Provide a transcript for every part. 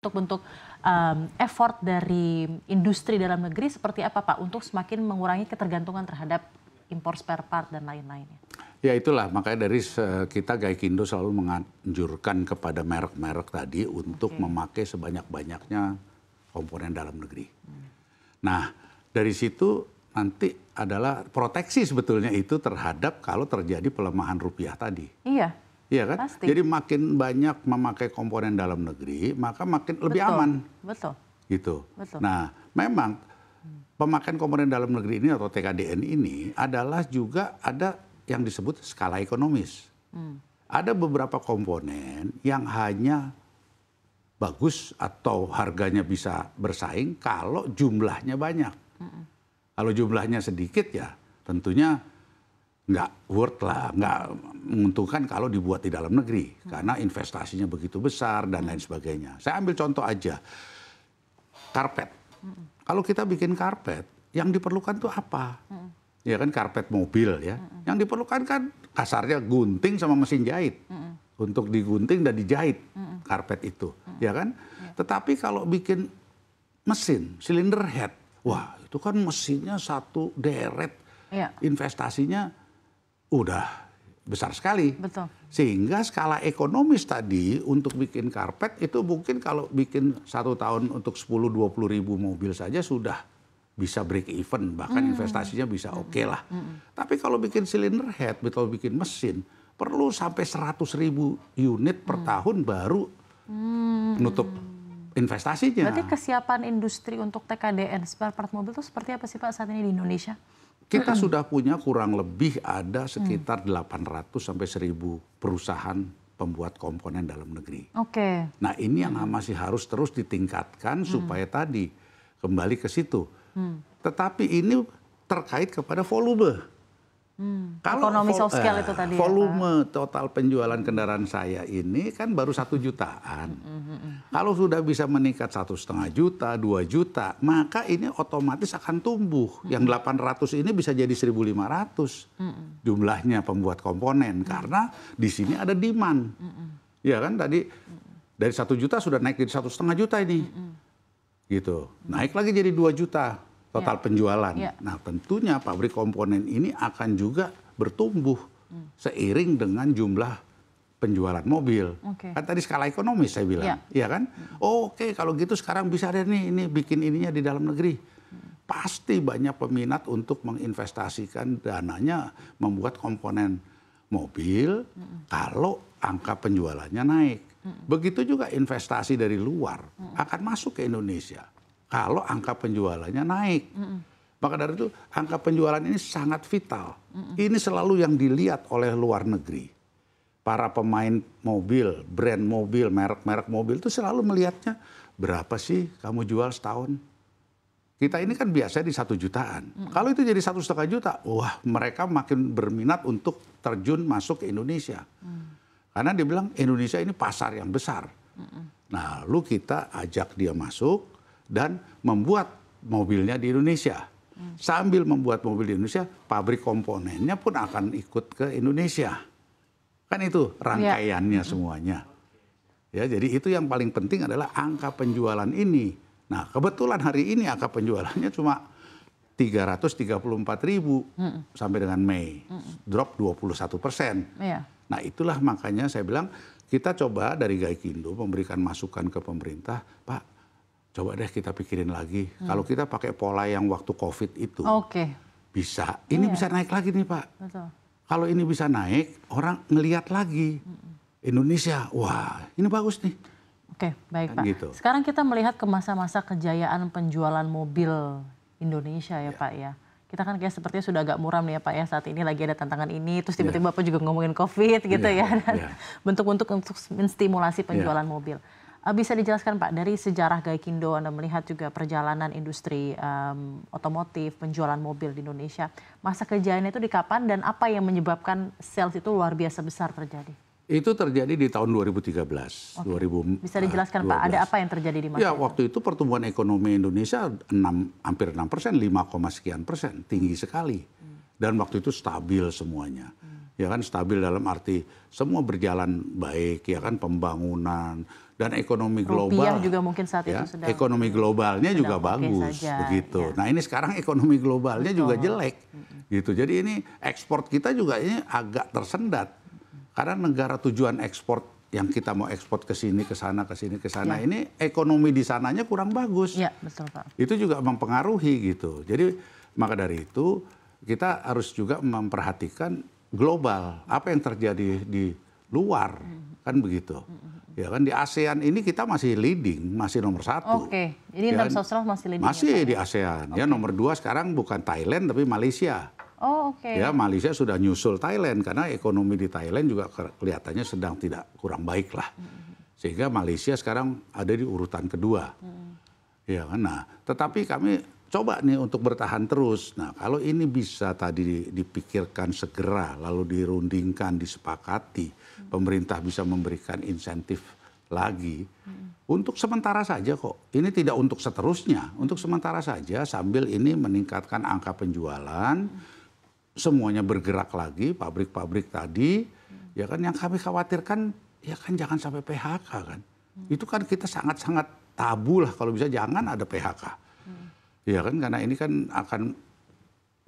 Untuk bentuk um, effort dari industri dalam negeri seperti apa Pak untuk semakin mengurangi ketergantungan terhadap impor spare part dan lain lain Ya itulah makanya dari kita Gaikindo selalu menganjurkan kepada merek-merek tadi untuk okay. memakai sebanyak-banyaknya komponen dalam negeri. Nah dari situ nanti adalah proteksi sebetulnya itu terhadap kalau terjadi pelemahan rupiah tadi. Iya Iya kan? Pasti. Jadi makin banyak memakai komponen dalam negeri, maka makin Betul. lebih aman. Betul. Gitu. Betul. Nah, memang pemakaian komponen dalam negeri ini atau TKDN ini adalah juga ada yang disebut skala ekonomis. Hmm. Ada beberapa komponen yang hanya bagus atau harganya bisa bersaing kalau jumlahnya banyak. Hmm. Kalau jumlahnya sedikit ya tentunya nggak worth lah, nggak menguntungkan kalau dibuat di dalam negeri karena investasinya begitu besar dan lain sebagainya. Saya ambil contoh aja karpet. Kalau kita bikin karpet, yang diperlukan tuh apa? Ya kan karpet mobil ya. Yang diperlukan kan kasarnya gunting sama mesin jahit untuk digunting dan dijahit karpet itu, ya kan? Tetapi kalau bikin mesin silinder head, wah itu kan mesinnya satu deret. Ya. Investasinya udah besar sekali. Betul. Sehingga skala ekonomis tadi untuk bikin karpet itu mungkin kalau bikin satu tahun untuk 10-20 ribu mobil saja sudah bisa break even bahkan hmm. investasinya bisa hmm. oke okay lah. hmm. Tapi kalau bikin silinder head, betul bikin mesin perlu sampai 100 ribu unit per hmm. tahun baru menutup hmm. nutup investasinya. Berarti kesiapan industri untuk TKDN spare part mobil itu seperti apa sih Pak saat ini di Indonesia? Kita hmm. sudah punya kurang lebih ada mm. sekitar hmm. 800 sampai 1000 perusahaan pembuat komponen dalam negeri. Oke. Okay. Nah, ini yang mm. masih harus terus ditingkatkan hmm. supaya tadi kembali ke situ. Hmm. Tetapi ini terkait kepada volume. Hmm, Kalau ekonomi vol- eh, itu tadi. Ya, volume ya, total penjualan kendaraan saya ini kan baru satu jutaan. Hmm, hmm, hmm, hmm, Kalau sudah bisa meningkat satu setengah juta, dua juta, maka ini otomatis akan tumbuh. Hmm. Yang 800 ini bisa jadi 1.500 hmm. jumlahnya pembuat komponen hmm. karena di sini ada demand. Hmm. Ya kan tadi dari satu juta sudah naik jadi satu setengah juta ini, hmm. gitu. Naik lagi jadi dua juta total ya. penjualan. Ya. Nah, tentunya pabrik komponen ini akan juga bertumbuh hmm. seiring dengan jumlah penjualan mobil. Okay. Kan tadi skala ekonomi saya bilang, ya iya kan? Oh, Oke, okay, kalau gitu sekarang bisa ada nih ini bikin ininya di dalam negeri hmm. pasti banyak peminat untuk menginvestasikan dananya membuat komponen mobil kalau angka penjualannya naik. Begitu juga investasi dari luar akan masuk ke Indonesia kalau angka penjualannya naik. Mm Maka dari itu angka penjualan ini sangat vital. Mm Ini selalu yang dilihat oleh luar negeri. Para pemain mobil, brand mobil, merek-merek mobil itu selalu melihatnya berapa sih kamu jual setahun? Kita ini kan biasanya di satu jutaan. Mm. Kalau itu jadi satu setengah juta, wah mereka makin berminat untuk terjun masuk ke Indonesia. Mm. Karena dibilang Indonesia ini pasar yang besar. Mm. Nah, lu kita ajak dia masuk, dan membuat mobilnya di Indonesia. Sambil membuat mobil di Indonesia, pabrik komponennya pun akan ikut ke Indonesia. Kan itu ya. rangkaiannya ya. semuanya. Ya, jadi itu yang paling penting adalah angka penjualan ini. Nah, kebetulan hari ini angka penjualannya cuma 334 ribu hmm. sampai dengan Mei. Hmm. Drop 21 persen. Ya. Nah, itulah makanya saya bilang kita coba dari Gaikindo memberikan masukan ke pemerintah, Pak, coba deh kita pikirin lagi. Hmm. Kalau kita pakai pola yang waktu COVID itu, okay. bisa. Ini iya. bisa naik lagi nih Pak. Betul. Kalau ini bisa naik, orang ngeliat lagi Indonesia, wah ini bagus nih. Oke, okay, baik kan Pak. Gitu. Sekarang kita melihat ke masa-masa kejayaan penjualan mobil Indonesia ya, ya. Pak ya kita kan kayak sepertinya sudah agak muram nih ya Pak ya saat ini lagi ada tantangan ini terus iya. tiba-tiba yeah. Bapak juga ngomongin COVID gitu yeah. ya dan iya. bentuk-bentuk yeah. untuk menstimulasi iya. penjualan yeah. mobil. Eh, bisa dijelaskan Pak dari sejarah Gaikindo Anda melihat juga perjalanan industri um, otomotif, penjualan mobil di Indonesia. Masa kerjaannya itu di kapan dan apa yang menyebabkan sales itu luar biasa besar terjadi? Itu terjadi di tahun 2013. Okay. 2000, Bisa dijelaskan uh, Pak, ada apa yang terjadi di masa Ya, itu? waktu itu pertumbuhan ekonomi Indonesia 6, hampir 6 persen, 5, sekian persen. Tinggi sekali. Hmm. Dan waktu itu stabil semuanya. Hmm ya kan stabil dalam arti semua berjalan baik ya kan pembangunan dan ekonomi global juga mungkin saat ya, itu sedang ekonomi globalnya sedang juga bagus saja, begitu. Ya. Nah, ini sekarang ekonomi globalnya Betul. juga jelek. Gitu. Jadi ini ekspor kita juga ini agak tersendat. Karena negara tujuan ekspor yang kita mau ekspor ke sini, ke sana, ke sini, ke sana. Ya. Ini ekonomi di sananya kurang bagus. Ya, betul, Pak. Itu juga mempengaruhi gitu. Jadi maka dari itu kita harus juga memperhatikan global, apa yang terjadi di luar, kan begitu. Ya kan di ASEAN ini kita masih leading, masih nomor satu. Oke, okay. jadi ya, sosial kan? masih leading. Ya, masih ya, di ASEAN. Ya nomor dua sekarang bukan Thailand tapi Malaysia. Oh, oke. Ya, Malaysia sudah nyusul Thailand karena ekonomi di Thailand juga kelihatannya sedang tidak kurang baik lah. Sehingga Malaysia sekarang ada di urutan kedua. ya kan nah, tetapi kami coba nih untuk bertahan terus. Nah, kalau ini bisa tadi dipikirkan segera, lalu dirundingkan, disepakati, hmm. pemerintah bisa memberikan insentif lagi. Hmm. Untuk sementara saja kok, ini tidak untuk seterusnya. Untuk sementara saja sambil ini meningkatkan angka penjualan, semuanya bergerak lagi, pabrik-pabrik tadi, hmm. ya kan yang kami khawatirkan, ya kan jangan sampai PHK kan. Hmm. Itu kan kita sangat-sangat tabu lah kalau bisa jangan ada PHK Ya kan karena ini kan akan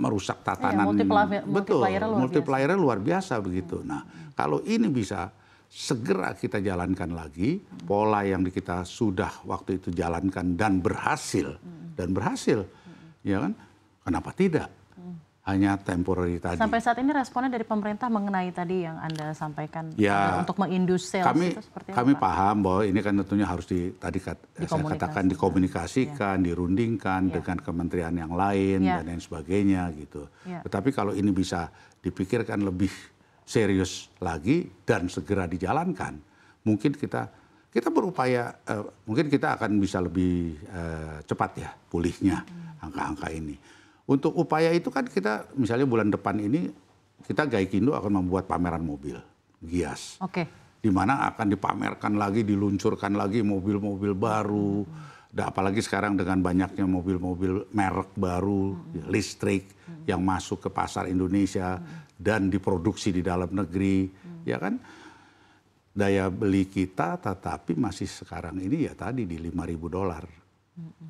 merusak iya, tatanan. Ya, multiplier, betul, multipliernya luar, luar biasa begitu. Hmm. Nah, kalau ini bisa segera kita jalankan lagi hmm. pola yang kita sudah waktu itu jalankan dan berhasil hmm. dan berhasil, hmm. ya kan? Kenapa tidak? hanya temporary tadi. Sampai saat ini responnya dari pemerintah mengenai tadi yang Anda sampaikan ya, untuk mengindus kami, itu seperti Kami paham bahwa ini kan tentunya harus di, tadi kat, eh, saya katakan dikomunikasikan, ya. dirundingkan ya. dengan kementerian yang lain ya. dan lain sebagainya gitu. Ya. Tetapi kalau ini bisa dipikirkan lebih serius lagi dan segera dijalankan, mungkin kita kita berupaya uh, mungkin kita akan bisa lebih uh, cepat ya pulihnya hmm. angka-angka hmm. ini untuk upaya itu kan kita misalnya bulan depan ini kita Gaikindo akan membuat pameran mobil Gias. Oke. Okay. Di mana akan dipamerkan lagi, diluncurkan lagi mobil-mobil baru. Dan apalagi sekarang dengan banyaknya mobil-mobil merek baru, listrik yang masuk ke pasar Indonesia dan diproduksi di dalam negeri, ya kan? Daya beli kita tetapi masih sekarang ini ya tadi di 5.000 dolar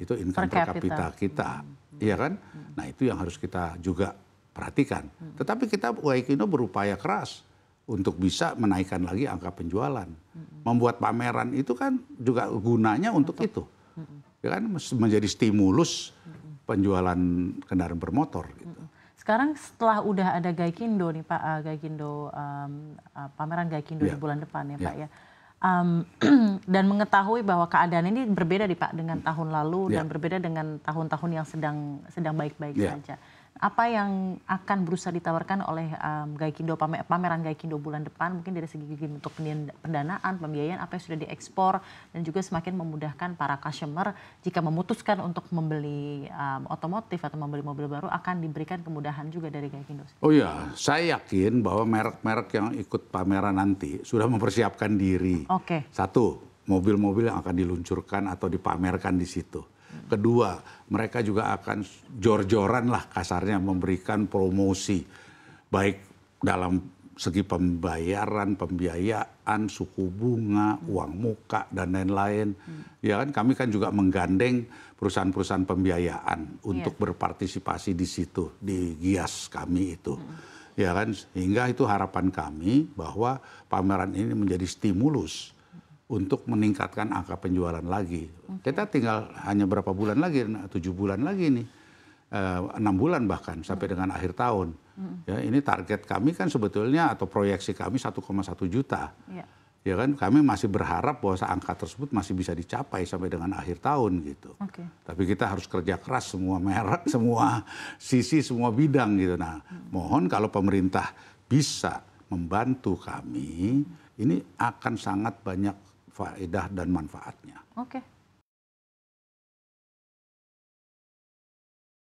itu income per kapita kita, hmm. iya kan? Hmm. Nah itu yang harus kita juga perhatikan. Hmm. Tetapi kita Waikino berupaya keras untuk bisa menaikkan lagi angka penjualan, hmm. membuat pameran itu kan juga gunanya untuk, untuk. itu, hmm. ya kan menjadi stimulus penjualan kendaraan bermotor. Gitu. Sekarang setelah udah ada Gaikindo nih Pak, uh, Gaikindo um, uh, pameran Gaikindo yeah. di bulan depan ya iya. Pak yeah. ya um, dan mengetahui bahwa keadaan ini berbeda nih Pak dengan tahun lalu yeah. dan berbeda dengan tahun-tahun yang sedang sedang baik-baik yeah. saja apa yang akan berusaha ditawarkan oleh um, Gaikindo pameran Gaikindo bulan depan mungkin dari segi bentuk pendanaan, pembiayaan apa yang sudah diekspor dan juga semakin memudahkan para customer jika memutuskan untuk membeli um, otomotif atau membeli mobil baru akan diberikan kemudahan juga dari Gaikindo. Oh iya, saya yakin bahwa merek-merek yang ikut pameran nanti sudah mempersiapkan diri. Oke. Okay. Satu, mobil-mobil yang akan diluncurkan atau dipamerkan di situ. Kedua, mereka juga akan jor-joran lah kasarnya memberikan promosi. Baik dalam segi pembayaran, pembiayaan, suku bunga, uang muka dan lain-lain. Hmm. Ya kan kami kan juga menggandeng perusahaan-perusahaan pembiayaan untuk iya. berpartisipasi di situ di Gias kami itu. Hmm. Ya kan sehingga itu harapan kami bahwa pameran ini menjadi stimulus untuk meningkatkan angka penjualan lagi. Okay. Kita tinggal hanya berapa bulan lagi, nah, tujuh bulan lagi nih, eh, enam bulan bahkan sampai dengan hmm. akhir tahun. Hmm. Ya, ini target kami kan sebetulnya atau proyeksi kami 1,1 juta. Yeah. Ya kan, kami masih berharap bahwa angka tersebut masih bisa dicapai sampai dengan akhir tahun gitu. Okay. Tapi kita harus kerja keras semua merek, semua sisi, semua bidang gitu. Nah, hmm. mohon kalau pemerintah bisa membantu kami, ini akan sangat banyak faedah dan manfaatnya oke